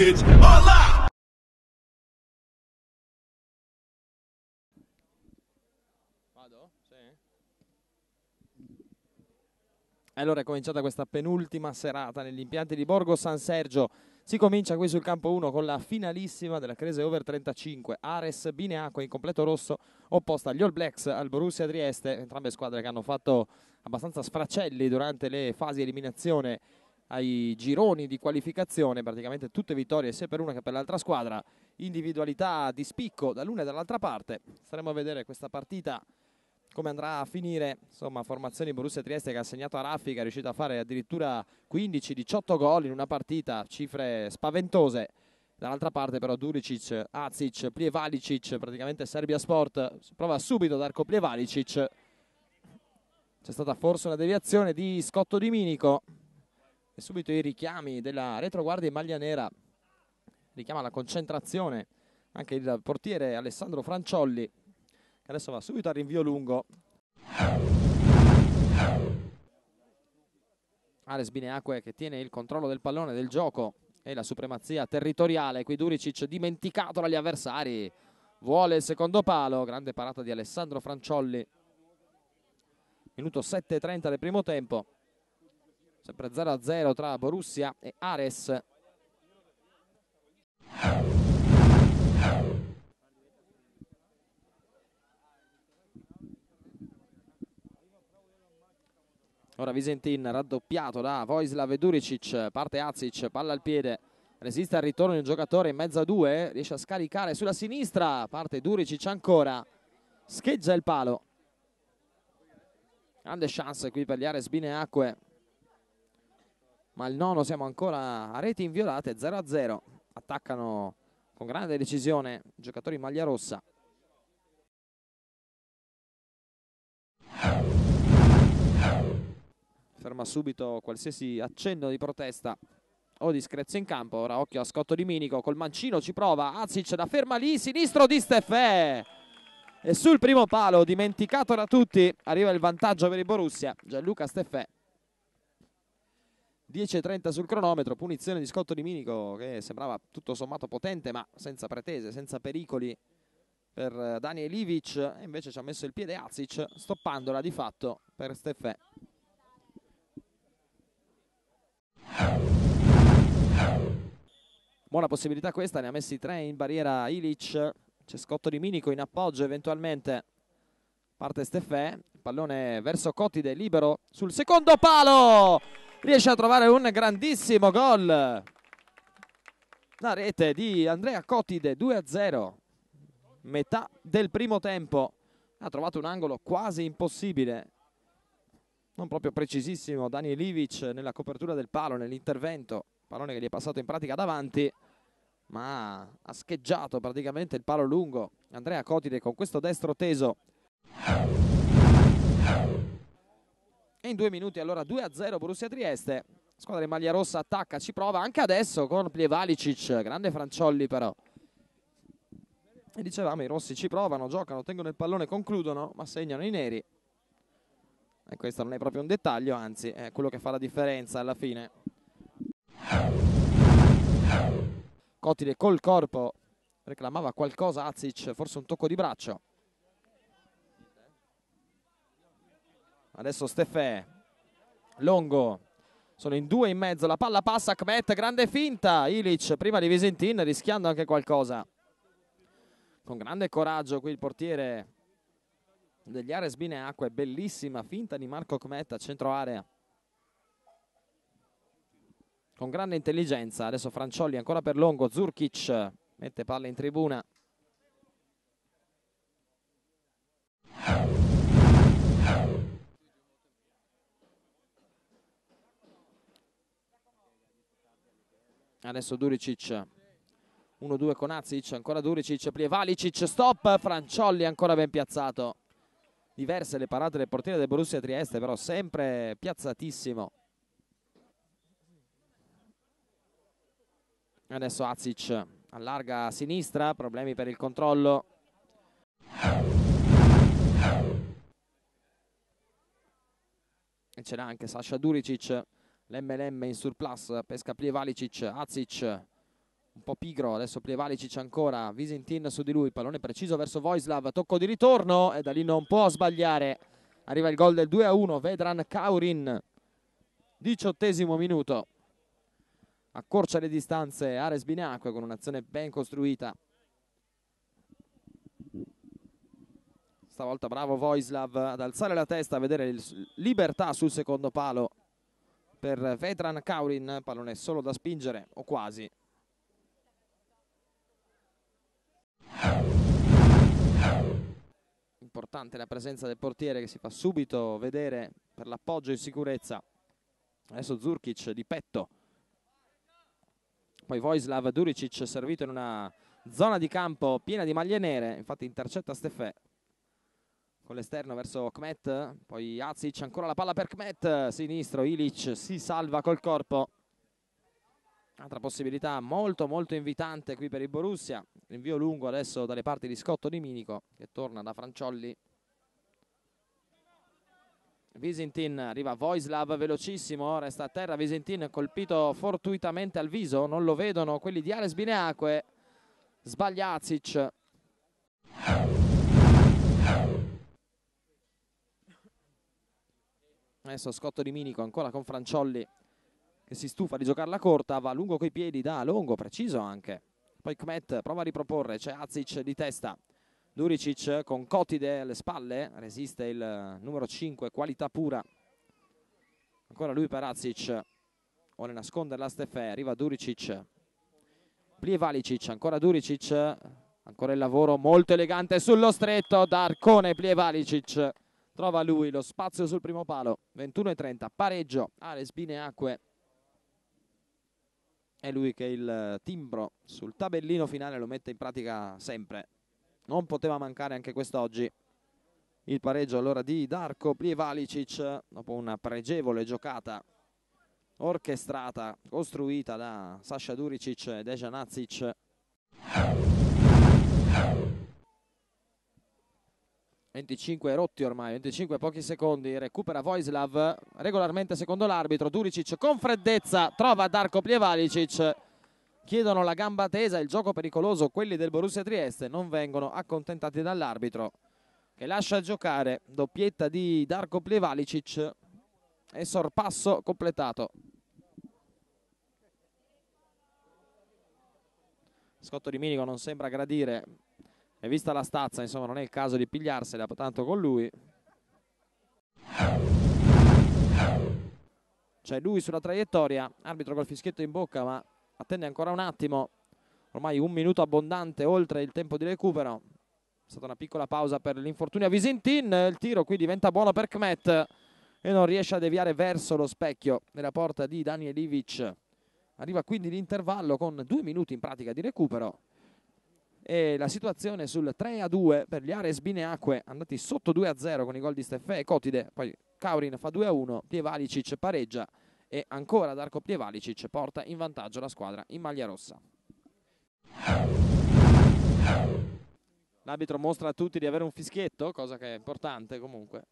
package. Hola! Allora è cominciata questa penultima serata negli impianti di Borgo San Sergio. Si comincia qui sul campo 1 con la finalissima della Crese Over 35, Ares Bineacqua in completo rosso, opposta agli All Blacks, al Borussia Trieste, entrambe squadre che hanno fatto abbastanza sfracelli durante le fasi eliminazione ai gironi di qualificazione, praticamente tutte vittorie sia per una che per l'altra squadra, individualità di spicco dall'una e dall'altra parte. Staremo a vedere questa partita come andrà a finire, insomma, formazione Borussia Trieste che ha segnato a Raffi che è riuscito a fare addirittura 15-18 gol in una partita, cifre spaventose. Dall'altra parte però Duricic, Azic, Plievalic, praticamente Serbia Sport prova subito ad arco Plievalic. C'è stata forse una deviazione di Scotto Di Minico, subito i richiami della retroguardia in maglia nera. Richiama la concentrazione anche il portiere Alessandro Franciolli, che adesso va subito a rinvio lungo. Ales Bineacque che tiene il controllo del pallone del gioco e la supremazia territoriale. Qui Duricic dimenticato dagli avversari. Vuole il secondo palo. Grande parata di Alessandro Franciolli. Minuto 7.30 del primo tempo sempre 0-0 tra Borussia e Ares. Ora Visentin raddoppiato da Vojislav e Duricic, parte Azic, palla al piede, resiste al ritorno di un giocatore in mezzo a due, riesce a scaricare sulla sinistra, parte Duricic ancora, scheggia il palo. Grande chance qui per gli Ares Bineacque, ma il nono siamo ancora a reti inviolate 0-0 attaccano con grande decisione i giocatori in maglia rossa ferma subito qualsiasi accenno di protesta o discrezio in campo ora occhio a Scotto di Minico col mancino ci prova Azic da ferma lì sinistro di Steffè e sul primo palo dimenticato da tutti arriva il vantaggio per il Borussia Gianluca Steffè 10.30 sul cronometro, punizione di Scotto di Minico che sembrava tutto sommato potente ma senza pretese, senza pericoli per eh, Daniel Ivic e invece ci ha messo il piede Azic stoppandola di fatto per Steffè. Buona possibilità questa, ne ha messi tre in barriera Ilic, c'è Scotto di Minico in appoggio eventualmente, parte Steffè, pallone verso Cotide libero sul secondo palo! riesce a trovare un grandissimo gol. La rete di Andrea Cotide 2-0, metà del primo tempo. Ha trovato un angolo quasi impossibile, non proprio precisissimo, Daniel Ivic nella copertura del palo, nell'intervento, pallone che gli è passato in pratica davanti, ma ha scheggiato praticamente il palo lungo. Andrea Cotide con questo destro teso. E in due minuti allora 2-0 Borussia Trieste. Squadra di maglia rossa attacca, ci prova anche adesso con Plievalicic, grande Franciolli però. E dicevamo i rossi ci provano, giocano, tengono il pallone, concludono, ma segnano i neri. E questo non è proprio un dettaglio, anzi è quello che fa la differenza alla fine. Cotile col corpo reclamava qualcosa Azic, forse un tocco di braccio. Adesso Steffè, Longo, sono in due in mezzo, la palla passa, Kmet, grande finta, Ilic prima di Visentin rischiando anche qualcosa. Con grande coraggio qui il portiere degli Ares Bineacque, bellissima finta di Marco Kmet a centro area. Con grande intelligenza, adesso Francioli ancora per Longo, Zurkic mette palla in tribuna. Adesso Duricic 1-2 con Azic, ancora Duricic, Plievalicic, stop, Franciolli ancora ben piazzato. Diverse le parate del portiere del Borussia Trieste, però sempre piazzatissimo. Adesso Azic allarga a sinistra, problemi per il controllo. E ce l'ha anche Sasha Duricic l'MLM in surplus, pesca Plievalicic, Azic un po' pigro, adesso Plievalicic ancora, Visentin su di lui, pallone preciso verso Voislav, tocco di ritorno e da lì non può sbagliare, arriva il gol del 2-1, a Vedran Kaurin, diciottesimo minuto, accorcia le distanze Ares Binacque con un'azione ben costruita. Stavolta bravo Voislav ad alzare la testa, a vedere libertà sul secondo palo per Vedran Kaurin, pallone solo da spingere o quasi. Importante la presenza del portiere che si fa subito vedere per l'appoggio in sicurezza. Adesso Zurkic di petto. Poi Vojislav Duricic servito in una zona di campo piena di maglie nere, infatti intercetta Steffè con l'esterno verso Kmet, poi Azic, ancora la palla per Kmet, sinistro, Ilic si salva col corpo. Altra possibilità molto molto invitante qui per il Borussia, rinvio lungo adesso dalle parti di Scotto di Minico che torna da Franciolli. Visintin arriva Voislav velocissimo, resta a terra Visintin colpito fortuitamente al viso, non lo vedono quelli di Ares Bineacque, sbaglia Azic. Adesso Scotto di Minico ancora con Franciolli che si stufa di giocare la corta, va lungo coi piedi, da lungo, preciso anche. Poi Kmet prova a riproporre, c'è Azic di testa. Duricic con Cotide alle spalle, resiste il numero 5, qualità pura. Ancora lui per Azic, vuole nascondere la Steffè, arriva Duricic. Plievalicic, ancora Duricic, ancora il lavoro molto elegante sullo stretto Darcone, Arcone Plievalicic. Trova lui lo spazio sul primo palo. 21-30, pareggio. Ares Bineacque. È lui che il eh, timbro sul tabellino finale lo mette in pratica sempre. Non poteva mancare anche quest'oggi. Il pareggio allora di Darko Plievalicic dopo una pregevole giocata orchestrata, costruita da Sasha Duricic e Dejan Azic. 25 rotti ormai, 25 pochi secondi, recupera Vojislav regolarmente secondo l'arbitro, Duricic con freddezza trova Darko Plievalicic, chiedono la gamba tesa, il gioco pericoloso, quelli del Borussia Trieste non vengono accontentati dall'arbitro che lascia giocare, doppietta di Darko Plievalicic e sorpasso completato. Scotto di Minico non sembra gradire e vista la stazza insomma non è il caso di pigliarsela tanto con lui c'è lui sulla traiettoria arbitro col fischietto in bocca ma attende ancora un attimo ormai un minuto abbondante oltre il tempo di recupero è stata una piccola pausa per l'infortunio a Visintin il tiro qui diventa buono per Kmet e non riesce a deviare verso lo specchio nella porta di Daniel Ivic arriva quindi l'intervallo con due minuti in pratica di recupero e la situazione sul 3 a 2 per gli Ares Bineacque andati sotto 2 a 0 con i gol di Steffè e Cotide poi Caurin fa 2 a 1 Pievalicic pareggia e ancora Darko Pievalicic porta in vantaggio la squadra in maglia rossa l'arbitro mostra a tutti di avere un fischietto cosa che è importante comunque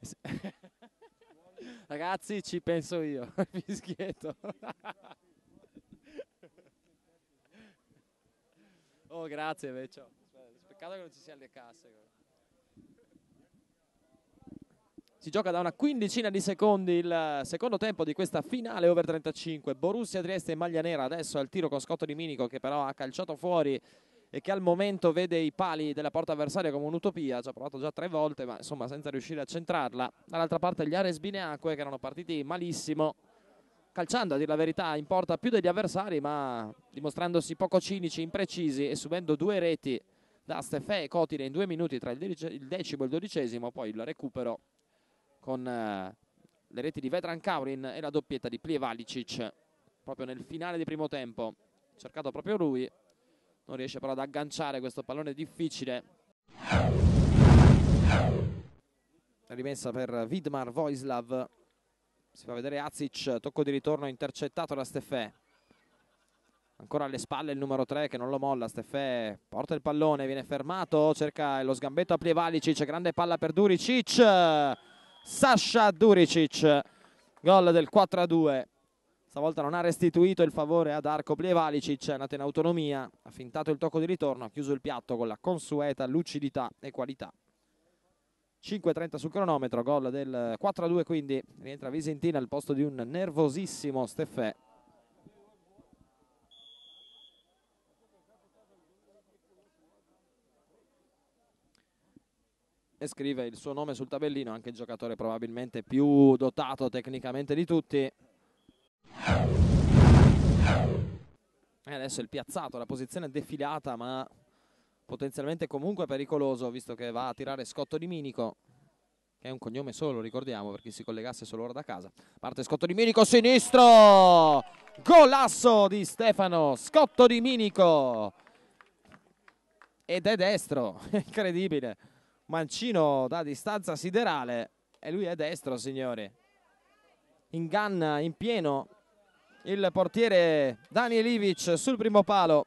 ragazzi ci penso io fischietto Oh, grazie, beh, ciao. Peccato che non ci siano le casse. Si gioca da una quindicina di secondi il secondo tempo di questa finale over 35. Borussia Trieste in maglia nera adesso al tiro con Scotto di Minico che però ha calciato fuori e che al momento vede i pali della porta avversaria come un'utopia. Ci ha provato già tre volte ma insomma senza riuscire a centrarla. Dall'altra parte gli Ares Bineacque che erano partiti malissimo calciando a dire la verità in porta più degli avversari ma dimostrandosi poco cinici, imprecisi e subendo due reti da Stefè e Cotile in due minuti tra il, decimo e il dodicesimo poi il recupero con eh, le reti di Vedran Kaurin e la doppietta di Plievalicic proprio nel finale di primo tempo cercato proprio lui non riesce però ad agganciare questo pallone difficile rimessa per Vidmar Voislav si fa vedere Azic, tocco di ritorno intercettato da Steffè ancora alle spalle il numero 3 che non lo molla Steffè porta il pallone, viene fermato cerca lo sgambetto a Plivalicic grande palla per Duricic Sasha Duricic gol del 4-2 a stavolta non ha restituito il favore ad Arco Plivalicic è andato in autonomia ha fintato il tocco di ritorno, ha chiuso il piatto con la consueta lucidità e qualità 5.30 sul cronometro, gol del 4-2 quindi rientra Visentina al posto di un nervosissimo Steffè. E scrive il suo nome sul tabellino, anche il giocatore probabilmente più dotato tecnicamente di tutti. E adesso il piazzato, la posizione defilata ma potenzialmente comunque pericoloso visto che va a tirare Scotto di Minico che è un cognome solo, ricordiamo, per chi si collegasse solo ora da casa. Parte Scotto di Minico, sinistro! Golasso di Stefano Scotto di Minico! Ed è destro, incredibile. Mancino da distanza siderale e lui è destro, signori. Inganna in pieno il portiere Daniel Ivic sul primo palo.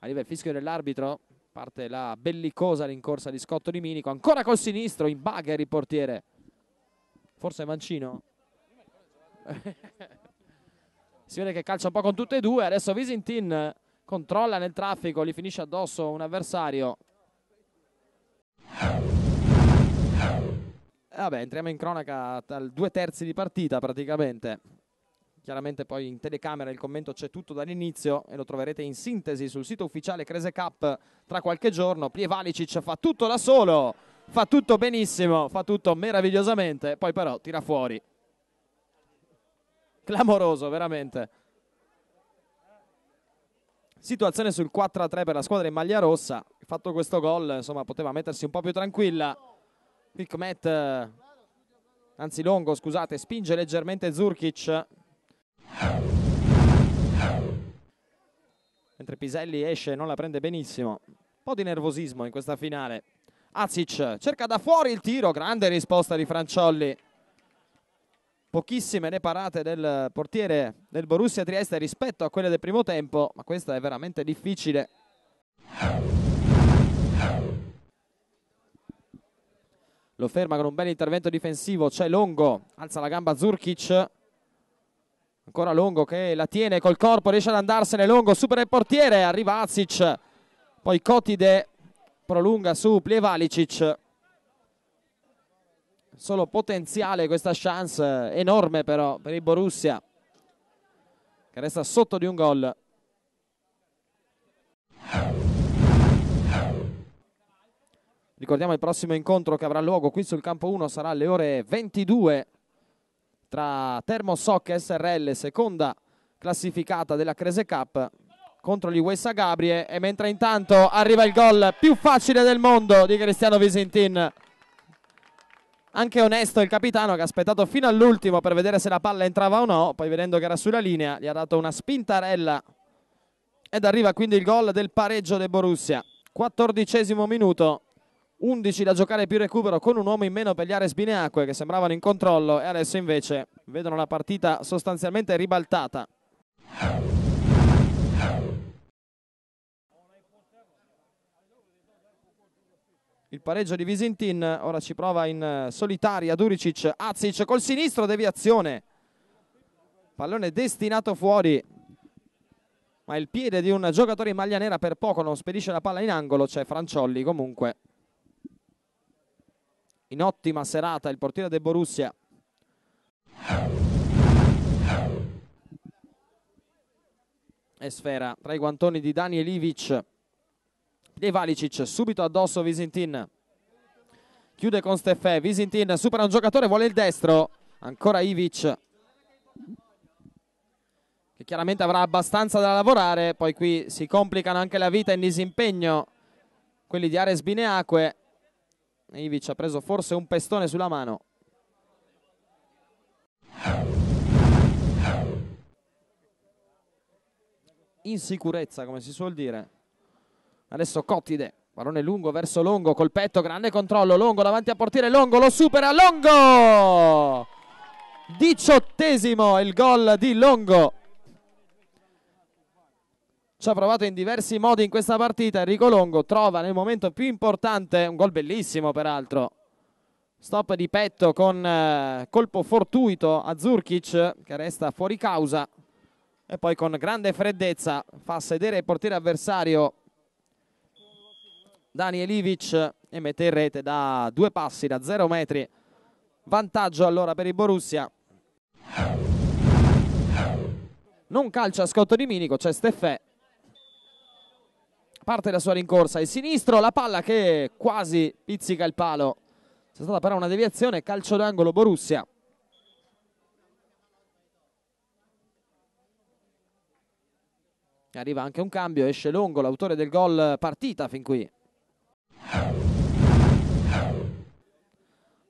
Arriva il fischio dell'arbitro, parte la bellicosa rincorsa di Scotto di Minico, ancora col sinistro, in bagger il portiere. Forse Mancino? si vede che calcia un po' con tutte e due, adesso Visintin controlla nel traffico, gli finisce addosso un avversario. Vabbè, entriamo in cronaca al due terzi di partita praticamente. Chiaramente poi in telecamera il commento c'è tutto dall'inizio e lo troverete in sintesi sul sito ufficiale Crese Cup tra qualche giorno. Plievalic fa tutto da solo, fa tutto benissimo, fa tutto meravigliosamente, poi però tira fuori. Clamoroso, veramente. Situazione sul 4-3 per la squadra in maglia rossa. Fatto questo gol, insomma, poteva mettersi un po' più tranquilla. Qui anzi Longo, scusate, spinge leggermente Zurkic, mentre Piselli esce e non la prende benissimo. Un po' di nervosismo in questa finale. Azic cerca da fuori il tiro, grande risposta di Franciolli. Pochissime le parate del portiere del Borussia Trieste rispetto a quelle del primo tempo, ma questa è veramente difficile. Lo ferma con un bel intervento difensivo, c'è Longo, alza la gamba Zurkic, Ancora Longo che la tiene col corpo, riesce ad andarsene Longo, supera il portiere, arriva Azic, poi Cotide prolunga su Plievalicic. Solo potenziale questa chance, enorme però per il Borussia, che resta sotto di un gol. Ricordiamo il prossimo incontro che avrà luogo qui sul campo 1 sarà alle ore 22 tra Termosoc SRL, seconda classificata della Crese Cup contro gli USA Gabrie e mentre intanto arriva il gol più facile del mondo di Cristiano Visentin anche onesto il capitano che ha aspettato fino all'ultimo per vedere se la palla entrava o no poi vedendo che era sulla linea gli ha dato una spintarella ed arriva quindi il gol del pareggio del Borussia quattordicesimo minuto 11 da giocare più recupero con un uomo in meno per gli Ares Bineacque che sembravano in controllo e adesso invece vedono la partita sostanzialmente ribaltata. Il pareggio di Visintin, ora ci prova in eh, solitaria Duricic, Azic col sinistro, deviazione. Pallone destinato fuori, ma il piede di un giocatore in maglia nera per poco non spedisce la palla in angolo, c'è Franciolli comunque in ottima serata il portiere del Borussia. E sfera tra i guantoni di Daniel Ivic e Valicic subito addosso Visintin. Chiude con Steffè, Visintin supera un giocatore, vuole il destro, ancora Ivic che chiaramente avrà abbastanza da lavorare, poi qui si complicano anche la vita in disimpegno quelli di Ares Bineacque Ivic ha preso forse un pestone sulla mano. In sicurezza, come si suol dire. Adesso Cottide, pallone lungo verso Longo, col petto, grande controllo, Longo davanti a portiere, Longo lo supera, Longo! Diciottesimo il gol di Longo ci ha provato in diversi modi in questa partita. Enrico Longo trova nel momento più importante un gol bellissimo, peraltro. Stop di petto con eh, colpo fortuito a Zurkic che resta fuori causa e poi con grande freddezza fa sedere il portiere avversario Daniel Ivic e mette in rete da due passi, da zero metri. Vantaggio allora per il Borussia. Non calcia Scotto di Minico, c'è Steffè Parte la sua rincorsa, il sinistro, la palla che quasi pizzica il palo. C'è stata però una deviazione, calcio d'angolo Borussia. Arriva anche un cambio, esce Longo, l'autore del gol partita fin qui.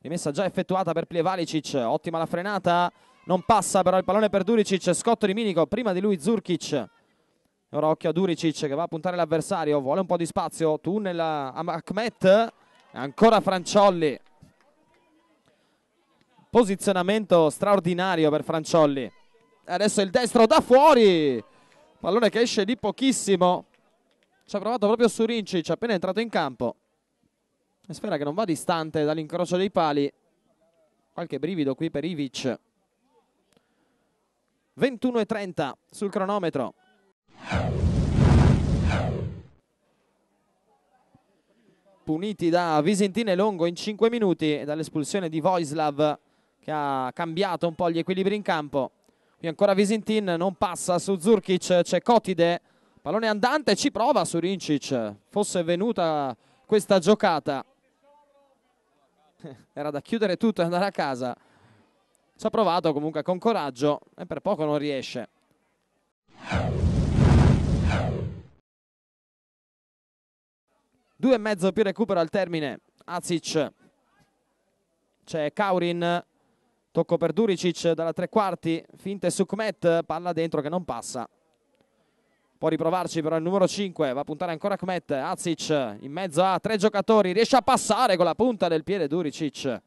Rimessa già effettuata per Plevalic, ottima la frenata, non passa però il pallone per Duricic, scotto di Minico, prima di lui Zurkic. Ora occhio a Duricic che va a puntare l'avversario, vuole un po' di spazio, tunnel a Ahmed, ancora Franciolli. Posizionamento straordinario per Franciolli. Adesso il destro da fuori, pallone che esce di pochissimo. Ci ha provato proprio Surincic, appena entrato in campo. e spera che non va distante dall'incrocio dei pali. Qualche brivido qui per Ivic. 21.30 sul cronometro. puniti da Visentine Longo in 5 minuti e dall'espulsione di Voislav che ha cambiato un po' gli equilibri in campo. Qui ancora Visentin, non passa su Zurkic, c'è Cotide, pallone andante, ci prova su Rincic, fosse venuta questa giocata. Era da chiudere tutto e andare a casa. Ci ha provato comunque con coraggio e per poco non riesce. Due e mezzo più recupero al termine. Azic. C'è Kaurin. Tocco per Duricic dalla tre quarti. Finte su Kmet. Palla dentro che non passa. Può riprovarci però il numero 5. Va a puntare ancora Kmet. Azic in mezzo a tre giocatori. Riesce a passare con la punta del piede Duricic.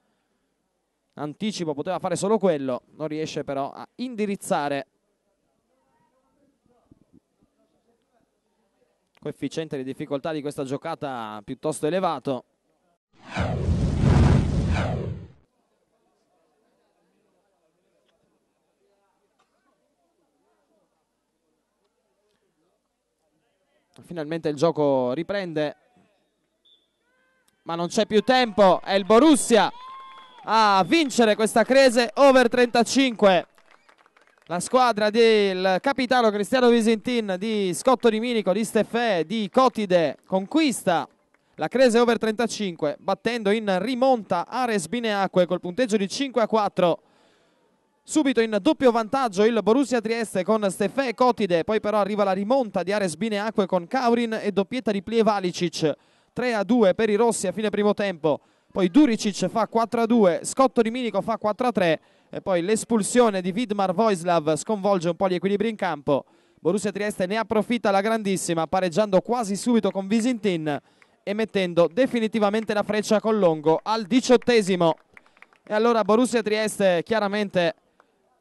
Anticipo, poteva fare solo quello. Non riesce però a indirizzare coefficiente di difficoltà di questa giocata piuttosto elevato. Finalmente il gioco riprende, ma non c'è più tempo, è il Borussia a vincere questa crese over 35 la squadra del capitano Cristiano Visentin di Scotto di di Steffè, di Cotide conquista la Crese over 35 battendo in rimonta Ares Bineacque col punteggio di 5 a 4 subito in doppio vantaggio il Borussia Trieste con Steffè e Cotide poi però arriva la rimonta di Ares Bineacque con Caurin e doppietta di Plievalic 3 a 2 per i rossi a fine primo tempo poi Duricic fa 4 a 2 Scotto di fa 4 a 3 e poi l'espulsione di Vidmar Voislav sconvolge un po' gli equilibri in campo. Borussia Trieste ne approfitta alla grandissima, pareggiando quasi subito con Visintin e mettendo definitivamente la freccia con Longo al diciottesimo. E allora Borussia Trieste chiaramente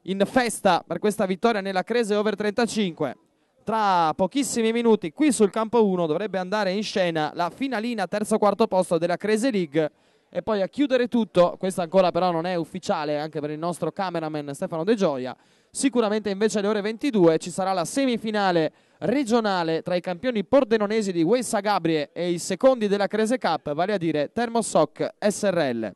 in festa per questa vittoria nella Crese over 35. Tra pochissimi minuti qui sul campo 1 dovrebbe andare in scena la finalina terzo quarto posto della Crese League e poi a chiudere tutto, questa ancora però non è ufficiale anche per il nostro cameraman Stefano De Gioia, sicuramente invece alle ore 22 ci sarà la semifinale regionale tra i campioni pordenonesi di Wessa Gabrie e i secondi della Crese Cup, vale a dire Termosoc SRL.